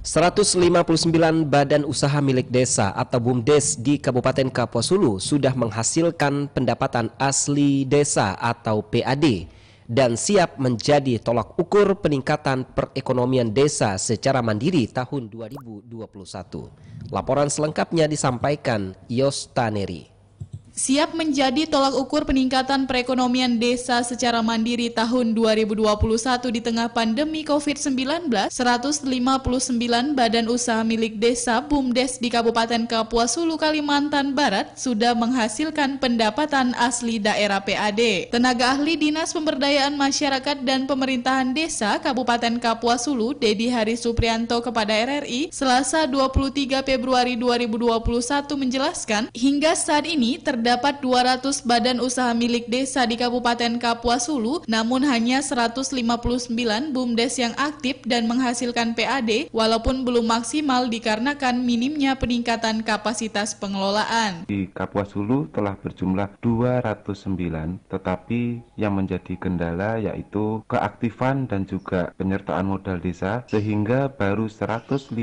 159 badan usaha milik desa atau BUMDes di Kabupaten Kapuasulu sudah menghasilkan pendapatan asli desa atau PAD dan siap menjadi tolak ukur peningkatan perekonomian desa secara mandiri tahun 2021. Laporan selengkapnya disampaikan Yos Taneri. Siap menjadi tolak ukur peningkatan perekonomian desa secara mandiri tahun 2021 di tengah pandemi COVID-19, 159 badan usaha milik desa BUMDes di Kabupaten Kapuas Hulu, Kalimantan Barat sudah menghasilkan pendapatan asli daerah PAD. Tenaga ahli Dinas Pemberdayaan Masyarakat dan Pemerintahan Desa Kabupaten Kapuas Hulu, Dedi Hari Suprianto kepada RRI, Selasa 23 Februari 2021 menjelaskan, hingga saat ini terdapat terdapat 200 badan usaha milik desa di Kabupaten Kapuas Hulu, namun hanya 159 BUMDes yang aktif dan menghasilkan PAD, walaupun belum maksimal dikarenakan minimnya peningkatan kapasitas pengelolaan. Di Kapuas Hulu telah berjumlah 209, tetapi yang menjadi kendala yaitu keaktifan dan juga penyertaan modal desa, sehingga baru 159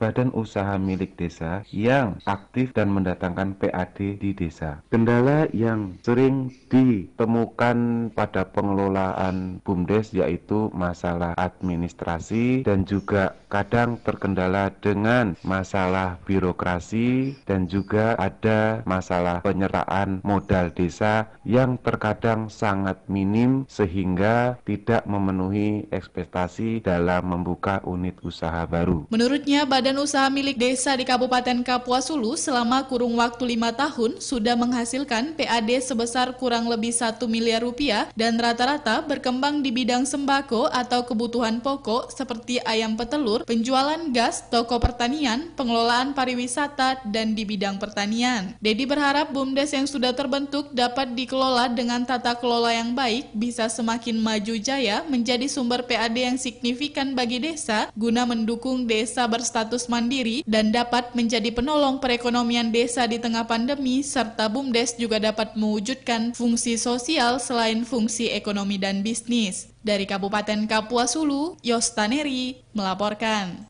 badan usaha milik desa yang aktif dan mendatangkan PAD di desa. Kendala yang sering ditemukan pada pengelolaan BUMDes yaitu masalah administrasi dan juga kadang terkendala dengan masalah birokrasi dan juga ada masalah penyertaan modal desa yang terkadang sangat minim sehingga tidak memenuhi ekspektasi dalam membuka unit usaha baru. Menurutnya, Badan Usaha Milik Desa di Kabupaten Kapuasulu selama kurung waktu lima tahun tahun sudah menghasilkan PAD sebesar kurang lebih satu miliar rupiah dan rata-rata berkembang di bidang sembako atau kebutuhan pokok seperti ayam petelur, penjualan gas, toko pertanian, pengelolaan pariwisata, dan di bidang pertanian. Dedi berharap BUMDes yang sudah terbentuk dapat dikelola dengan tata kelola yang baik bisa semakin maju jaya menjadi sumber PAD yang signifikan bagi desa guna mendukung desa berstatus mandiri dan dapat menjadi penolong perekonomian desa di tengah pandemi ekonomi, serta BUMDes juga dapat mewujudkan fungsi sosial selain fungsi ekonomi dan bisnis. Dari Kabupaten Kapuas Hulu, Yostaneri melaporkan.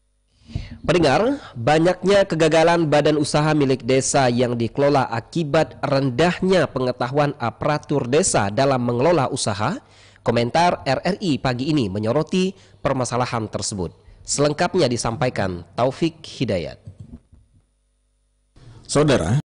Pendengar, banyaknya kegagalan badan usaha milik desa yang dikelola akibat rendahnya pengetahuan aparatur desa dalam mengelola usaha, komentar RRI pagi ini menyoroti permasalahan tersebut. Selengkapnya disampaikan Taufik Hidayat. Saudara,